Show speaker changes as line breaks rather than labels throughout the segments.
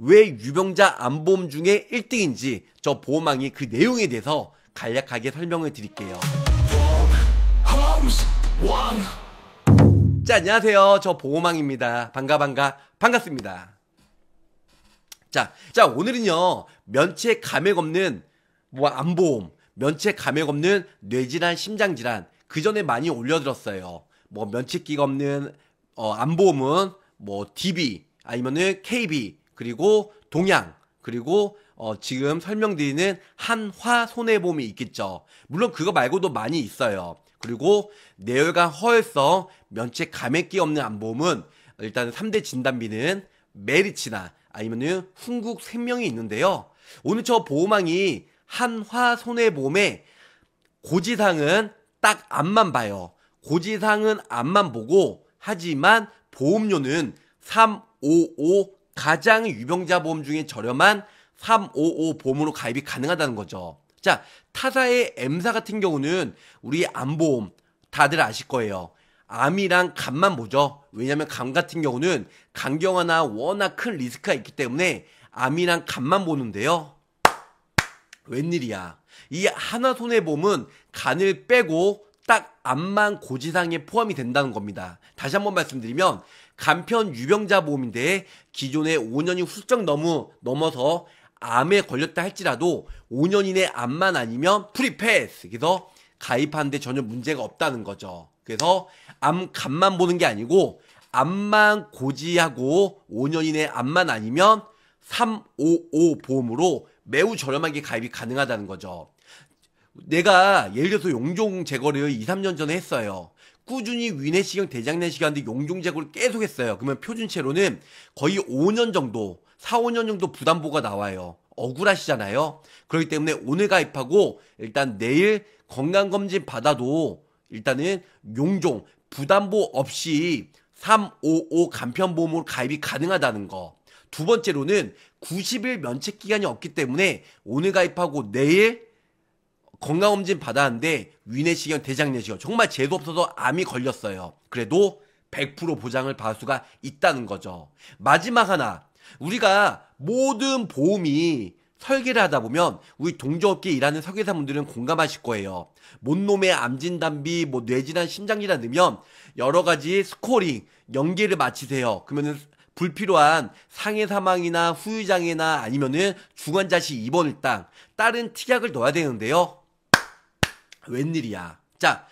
왜 유병자 안보험 중에 1등인지 저 보험왕이 그 내용에 대해서 간략하게 설명을 드릴게요. 자, 안녕하세요. 저 보호망입니다. 반가, 반가, 반갑습니다. 자, 자, 오늘은요, 면체 감액 없는, 뭐, 안보험, 면체 감액 없는 뇌질환, 심장질환, 그 전에 많이 올려드렸어요. 뭐, 면책기가 없는, 어, 안보험은, 뭐, DB, 아니면은 KB, 그리고 동양, 그리고 어, 지금 설명드리는 한화 손해보험이 있겠죠. 물론 그거 말고도 많이 있어요. 그리고 내열과 허혈성 면책 감액기 없는 암보험은 일단 3대 진단비는 메리치나 아니면은 흥국 생명이 있는데요. 오늘 저 보호망이 한화 손해보험의 고지상은 딱 앞만 봐요. 고지상은 앞만 보고 하지만 보험료는 355 가장 유병자 보험 중에 저렴한 355 보험으로 가입이 가능하다는 거죠. 자, 타사의 M사 같은 경우는 우리 암보험 다들 아실 거예요. 암이랑 간만 보죠. 왜냐면 하간 같은 경우는 간경화나 워낙 큰 리스크가 있기 때문에 암이랑 간만 보는데요. 웬일이야. 이 하나손해보험은 간을 빼고 딱 암만 고지상에 포함이 된다는 겁니다. 다시 한번 말씀드리면 간편 유병자 보험인데 기존의 5년이 훌쩍 넘어 넘어서 암에 걸렸다 할지라도 5년 이내 암만 아니면 프리패스. 그래서 가입하는데 전혀 문제가 없다는 거죠. 그래서 암 간만 보는 게 아니고 암만 고지하고 5년 이내 암만 아니면 355 보험으로 매우 저렴하게 가입이 가능하다는 거죠. 내가 예를 들어서 용종 제거를 2, 3년 전에 했어요. 꾸준히 위내시경, 대장내시경 하는데 용종제고를 계속 했어요. 그러면 표준체로는 거의 5년 정도, 4, 5년 정도 부담보가 나와요. 억울하시잖아요. 그렇기 때문에 오늘 가입하고 일단 내일 건강검진 받아도 일단은 용종, 부담보 없이 355 간편보험으로 가입이 가능하다는 거. 두 번째로는 90일 면책 기간이 없기 때문에 오늘 가입하고 내일 건강검진 받았는데 위내시경, 대장내시경 정말 재수 없어서 암이 걸렸어요. 그래도 100% 보장을 받을 수가 있다는 거죠. 마지막 하나. 우리가 모든 보험이 설계를 하다 보면 우리 동조업계 일하는 설계사분들은 공감하실 거예요. 못놈의 암진단비, 뭐 뇌질환, 심장질환 넣으면 여러 가지 스코링, 연계를 마치세요. 그러면은 불필요한 상해 사망이나 후유장애나 아니면은 중환자실 입원을 땅 다른 특약을 넣어야 되는데요. 웬일이야. 자,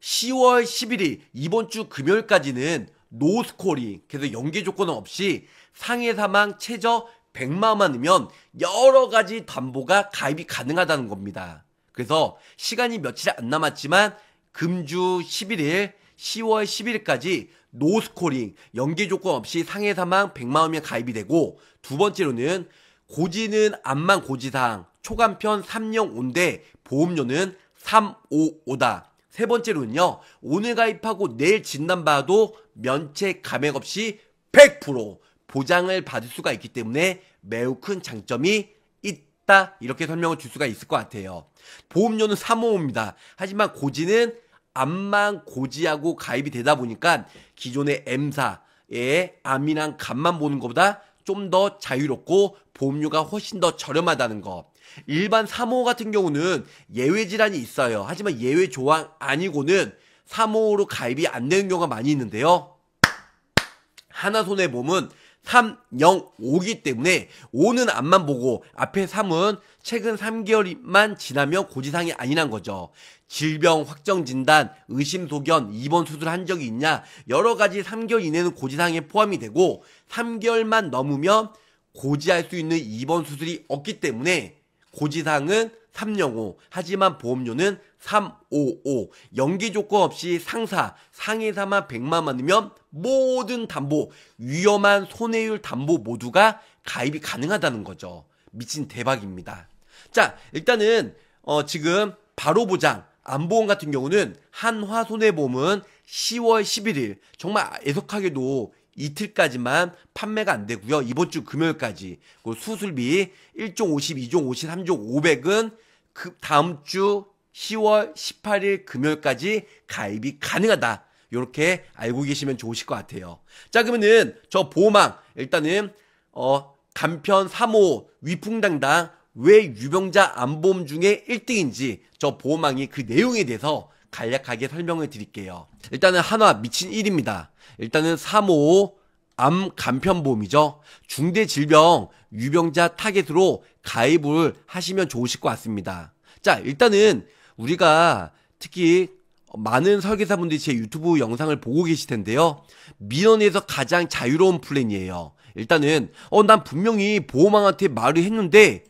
10월 11일 이번 주 금요일까지는 노스코링 그래서 연계 조건 없이 상해 사망 최저 100만원이면 여러 가지 담보가 가입이 가능하다는 겁니다. 그래서 시간이 며칠 안 남았지만 금주 11일 10월 1 1일까지 노스코링 연계 조건 없이 상해 사망 100만원이면 가입이 되고 두 번째로는 고지는 암만 고지상 초간편 3년 온대 보험료는 355다. 세 번째로는요. 오늘 가입하고 내일 진단받아도 면책 감액 없이 100% 보장을 받을 수가 있기 때문에 매우 큰 장점이 있다. 이렇게 설명을 줄 수가 있을 것 같아요. 보험료는 355입니다. 하지만 고지는 암만 고지하고 가입이 되다 보니까 기존의 M사의 암이랑 간만 보는 것보다 좀 더 자유롭고 보험료가 훨씬 더 저렴하다는 것. 일반 3호 같은 경우는 예외 질환이 있어요. 하지만 예외 조항 아니고는 3호로 가입이 안 되는 경우가 많이 있는데요. 하나손의 몸은 3, 0, 5기 때문에 5는 앞만 보고 앞에 3은 최근 3개월만 지나면 고지상이 아니란 거죠. 질병 확정 진단, 의심 소견, 입원 수술 한 적이 있냐 여러 가지 3개월 이내는 고지상에 포함이 되고 3개월만 넘으면 고지할 수 있는 입원 수술이 없기 때문에 고지상은 305, 하지만 보험료는 355. 연기 조건 없이 상사, 상해사만 100만 원이면 모든 담보, 위험한 손해율 담보 모두가 가입이 가능하다는 거죠. 미친 대박입니다. 자, 일단은 어, 지금 바로 보장 안보험 같은 경우는 한화 손해보험은 10월 11일 정말 애석하게도 이틀까지만 판매가 안 되고요. 이번 주 금요일까지 그 수술비 1종 5 2종 5 3종 500은 그 다음 주 10월 18일 금요일까지 가입이 가능하다. 요렇게 알고 계시면 좋으실 것 같아요. 자 그러면은 저 보호망 일단은 어 간편 3호 위풍당당 왜 유병자 안보험 중에 1등인지 저 보호망이 그 내용에 대해서 간략하게 설명을 드릴게요. 일단은 한화 미친 1입니다. 일단은 355, 암 간편보험이죠. 중대 질병 유병자 타겟으로 가입을 하시면 좋으실 것 같습니다. 자, 일단은 우리가 특히 많은 설계사분들이 제 유튜브 영상을 보고 계실 텐데요. 민원에서 가장 자유로운 플랜이에요. 일단은 어난 분명히 보험왕한테 말을 했는데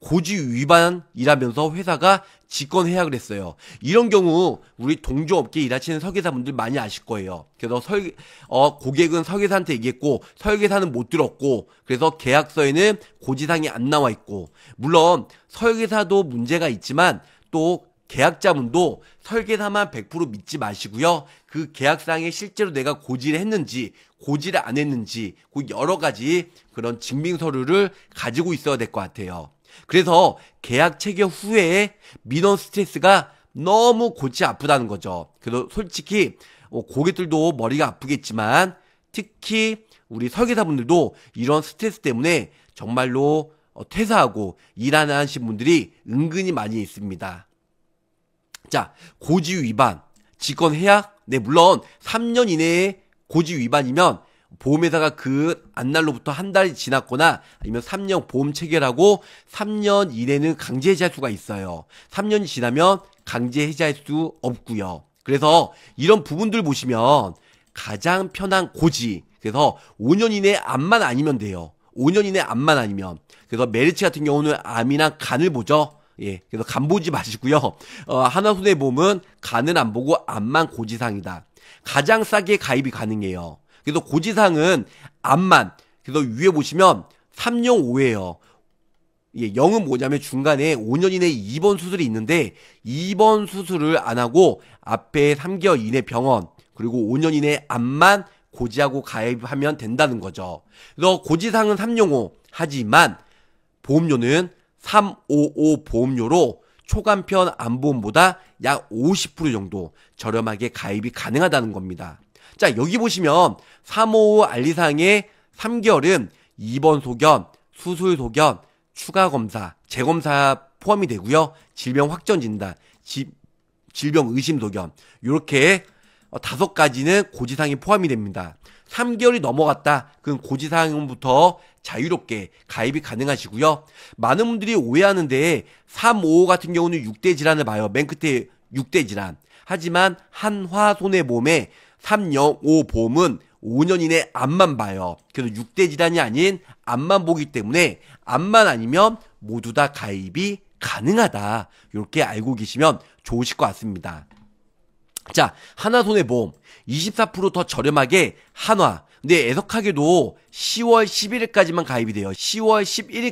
고지 위반이라면서 회사가 직권 해약을 했어요 이런 경우 우리 동조업계 일하시는 설계사분들 많이 아실 거예요. 그래서 설, 어, 고객은 설계사한테 얘기했고 설계사는 못 들었고 그래서 계약서에는 고지사항이 안 나와 있고 물론 설계사도 문제가 있지만 또 계약자분도 설계사만 100% 믿지 마시고요. 그 계약상에 실제로 내가 고지를 했는지 고지를 안 했는지 그 여러 가지 그런 증빙 서류를 가지고 있어야 될 것 같아요. 그래서 계약 체결 후에 민원 스트레스가 너무 골치 아프다는 거죠. 그래서 솔직히 뭐 고객들도 머리가 아프겠지만 특히 우리 설계사분들도 이런 스트레스 때문에 정말로 어, 퇴사하고 일하는 분들이 은근히 많이 있습니다. 자, 고지 위반, 직권 해약. 네, 물론 3년 이내에 고지 위반이면 보험회사가 그 안날로부터 한 달이 지났거나 아니면 3년 보험 체결하고 3년 이내는 강제 해지할 수가 있어요. 3년이 지나면 강제 해지할 수 없고요. 그래서 이런 부분들 보시면 가장 편한 고지. 그래서 5년 이내 암만 아니면 돼요. 5년 이내 암만 아니면. 그래서 메르츠 같은 경우는 암이나 간을 보죠. 예, 그래서 간 보지 마시고요. 어, 하나손해보험은 간은 안 보고 암만 고지상이다. 가장 싸게 가입이 가능해요. 그래서 고지상은 암만. 그래서 위에 보시면 3령 5예요. 예, 0은 뭐냐면 중간에 5년 이내 입원 수술이 있는데 입원 수술을 안 하고 앞에 3개월 이내 병원 그리고 5년 이내 암만 고지하고 가입하면 된다는 거죠. 그래서 고지상은 3 0 5 하지만 보험료는 355 보험료로 초간편 암보험보다 약 50% 정도 저렴하게 가입이 가능하다는 겁니다. 자, 여기 보시면 355 알리상의 3개월은 입원 소견, 수술 소견, 추가 검사, 재검사 포함이 되고요. 질병 확정 진단, 지, 질병 의심 소견. 요렇게 어, 다섯 가지는 고지사항이 포함이 됩니다. 3개월이 넘어갔다. 그건 고지사항부터 자유롭게 가입이 가능하시고요. 많은 분들이 오해하는데 355 같은 경우는 6대 질환을 봐요. 맨 끝에 6대 질환. 하지만 한화손해보험에 305봄은 5년 이내 암만 봐요. 그래서 6대 질환이 아닌 암만 보기 때문에 암만 아니면 모두 다 가입이 가능하다. 이렇게 알고 계시면 좋으실 것 같습니다. 자, 하나손해보험 24%더 저렴하게 한화. 근데 애석하게도 10월 11일까지만 가입이 돼요. 10월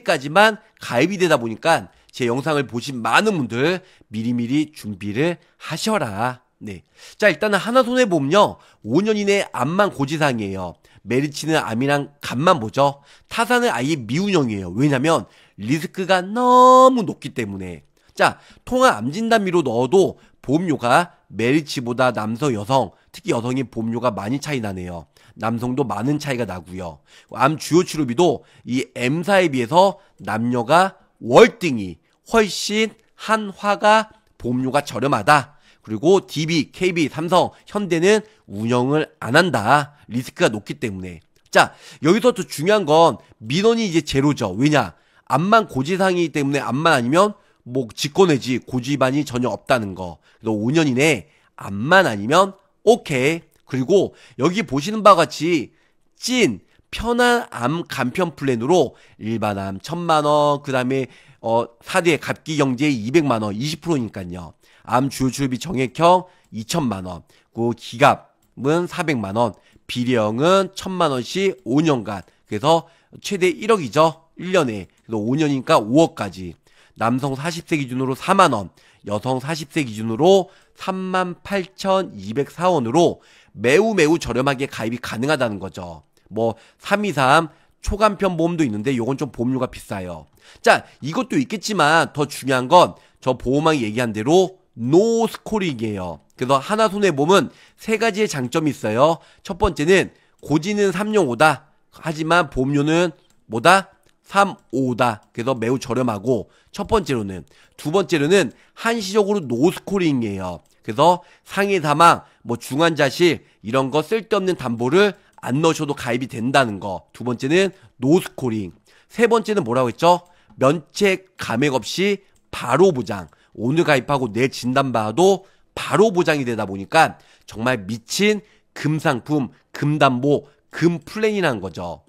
11일까지만 가입이 되다 보니까 제 영상을 보신 많은 분들 미리미리 준비를 하셔라. 네. 자, 일단은 하나 손해보험요. 5년 이내 암만 고지사항이에요. 메리치는 암이랑 간만 보죠. 타산은 아예 미운형이에요. 왜냐면 리스크가 너무 높기 때문에. 자, 통화 암진단비로 넣어도 보험료가 메리치보다 남성 여성, 특히 여성이 보험료가 많이 차이 나네요. 남성도 많은 차이가 나고요. 암 주요 치료비도 이 M사에 비해서 남녀가 월등히 훨씬 한화가 보험료가 저렴하다. 그리고 DB, KB, 삼성, 현대는 운영을 안 한다. 리스크가 높기 때문에. 자, 여기서 또 중요한 건 민원이 이제 제로죠. 왜냐? 암만 고지상이기 때문에 암만 아니면 뭐 직권 해지 고지반이 전혀 없다는 거. 그래서 5년 이내 암만 아니면 오케이. 그리고 여기 보시는 바와 같이 찐 편한 암 간편 플랜으로 일반 암 천만 원, 그다음에 어 4대 갑기 경제 200만 원 20%니까요. 암 주주비 정액형 2천만 원, 그 기갑은 400만 원, 비령은 1천만 원씩 5년간. 그래서 최대 1억이죠. 1년에. 그래서 5년이니까 5억까지. 남성 40세 기준으로 4만 원, 여성 40세 기준으로 38,204원으로 매우 매우 저렴하게 가입이 가능하다는 거죠. 뭐 323, 초간편 보험도 있는데 요건 좀 보험료가 비싸요. 자, 이것도 있겠지만 더 중요한 건 저 보험왕이 얘기한 대로 노스코링이에요 그래서 하나손에 몸은 세 가지의 장점이 있어요. 첫 번째는 고지는 3용 5다. 하지만 보험료는 뭐다? 3, 5다. 그래서 매우 저렴하고 첫 번째로는 두 번째로는 한시적으로 노스코링이에요. 그래서 상해 사망, 뭐 중환자실 이런 거 쓸데없는 담보를 안 넣으셔도 가입이 된다는 거. 두 번째는 노스코링. 세 번째는 뭐라고 했죠? 면책 감액 없이 바로 보장. 오늘 가입하고 내 진단 봐도 바로 보장이 되다 보니까 정말 미친 금상품, 금담보, 금플랜이라는 거죠.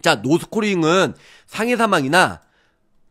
자, 노스코링은 상해 사망이나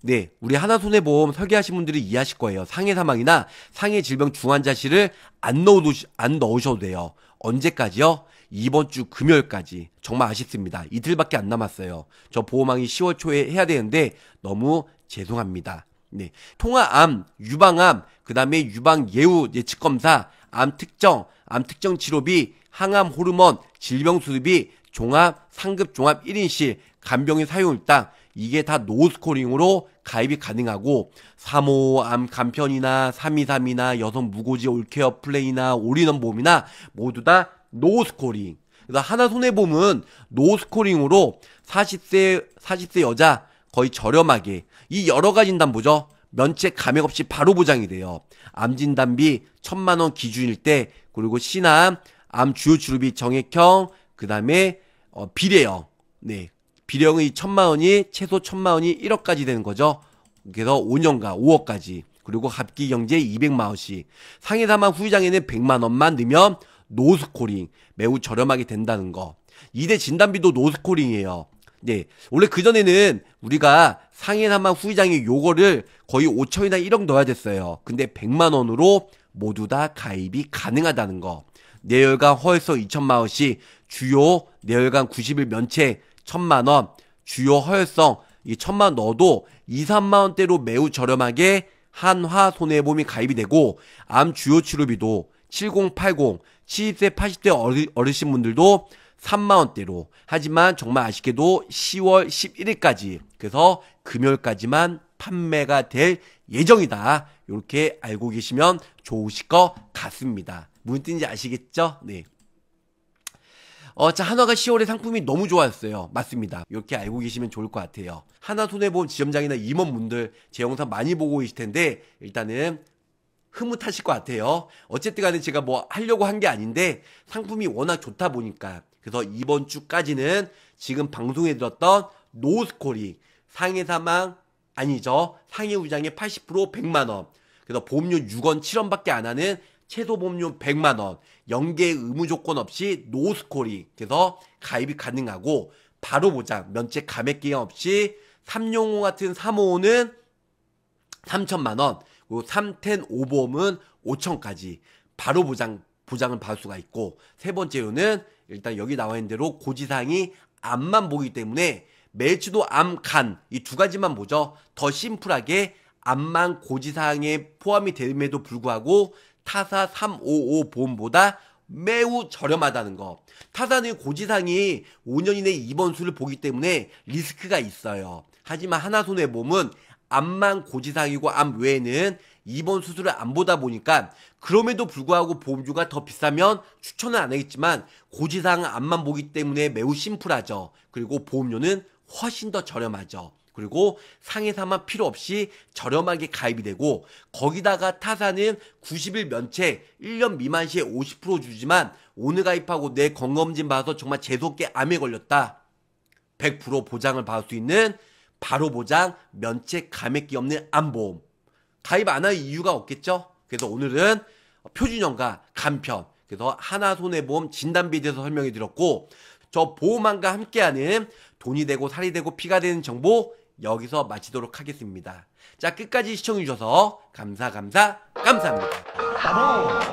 네, 우리 하나손해보험 설계하신 분들이 이해하실 거예요. 상해 사망이나 상해 질병 중환자실을 안 넣어도 안 넣으셔도 돼요. 언제까지요? 이번 주 금요일까지 정말 아쉽습니다. 이틀밖에 안 남았어요. 저 보호망이 10월 초에 해야 되는데 너무 죄송합니다. 네. 통화암, 유방암, 그 다음에 유방예후 예측검사, 암 특정, 암 특정 치료비, 항암 호르몬, 질병 수습비, 종합, 상급 종합 1인실, 간병인 사용일당, 이게 다 노스코링으로 가입이 가능하고, 3호암 간편이나 323이나 여성 무고지 올케어 플레이나 올인원보험이나 모두 다 노스코링. 그래서 하나 손해보면 노스코링으로 40세, 40세 여자, 거의 저렴하게 이 여러 가지 진단보죠. 면책 감액 없이 바로 보장이 돼요. 암 진단비 천만 원 기준일 때 그리고 신암, 암 주요 주름비 정액형, 그다음에 어, 비례형. 네. 비례형의 천만 원이 최소 천만 원이 1억까지 되는 거죠. 그래서 5년간 5억까지. 그리고 합기 경제 200만 원씩. 상해 사망 후유장애는 100만 원만 넣으면 노스코링 매우 저렴하게 된다는 거. 이대 진단비도 노스코링이에요. 네. 원래 그전에는 우리가 상해나만 후유장의 요거를 거의 5천이나 1억 넣어야 됐어요. 근데 100만원으로 모두 다 가입이 가능하다는 거. 내열관 허혈소 2천만원씩, 주요 내열관 90일 면체 1천만원, 주요 허혈성 이 천만 넣어도 2, 3만원대로 매우 저렴하게 한화 손해보험이 가입이 되고, 암 주요 치료비도 70, 80, 70세, 80대 어르신분들도 3만원대로. 하지만 정말 아쉽게도 10월 11일까지, 그래서 금요일까지만 판매가 될 예정이다. 이렇게 알고 계시면 좋으실 것 같습니다. 무슨 뜻인지 아시겠죠? 네. 어, 자, 한화가 10월에 상품이 너무 좋았어요. 맞습니다. 이렇게 알고 계시면 좋을 것 같아요. 하나 손해본 지점장이나 임원분들 제 영상 많이 보고 계실 텐데, 일단은 흐뭇하실 것 같아요. 어쨌든 간에 제가 뭐 하려고 한 게 아닌데, 상품이 워낙 좋다 보니까, 그래서 이번 주까지는 지금 방송에 들었던 노스코링 상해 사망 아니죠. 상해 위장의 80% 100만 원. 그래서 보험료 6원 7원밖에 안 하는 최소 보험료 100만 원. 연계 의무 조건 없이 노스코링. 그래서 가입이 가능하고 바로 보장 면책 감액 기한 없이 3용호 같은 3호는 3천만 원. 그리고 310 5보험은 5천까지 바로 보장 보장을 받을 수가 있고 세 번째로는 일단 여기 나와 있는 대로 고지사항이 암만 보기 때문에 매치도 암, 간이 두 가지만 보죠. 더 심플하게 암만 고지사항에 포함이 됨에도 불구하고 타사 355 보험보다 매우 저렴하다는 거. 타사는 고지상이 5년 이내 입원 수를 보기 때문에 리스크가 있어요. 하지만 하나손해보험은 암만 고지상이고 암 외에는 이번 수술을 안 보다 보니까 그럼에도 불구하고 보험료가 더 비싸면 추천은 안 하겠지만 고지사항 안만 보기 때문에 매우 심플하죠. 그리고 보험료는 훨씬 더 저렴하죠. 그리고 상해사만 필요 없이 저렴하게 가입이 되고 거기다가 타사는 90일 면책 1년 미만 시에 50% 주지만 오늘 가입하고 내 건검진 봐서 정말 재수없게 암에 걸렸다. 100% 보장을 받을 수 있는 바로 보장 면책 감액기 없는 암보험. 가입 안 할 이유가 없겠죠? 그래서 오늘은 표준형과 간편, 그래서 하나손해보험 진단비에 대해서 설명해 드렸고, 저 보험안과 함께하는 돈이 되고 살이 되고 피가 되는 정보 여기서 마치도록 하겠습니다. 자, 끝까지 시청해 주셔서 감사, 감사, 감사합니다. 바로!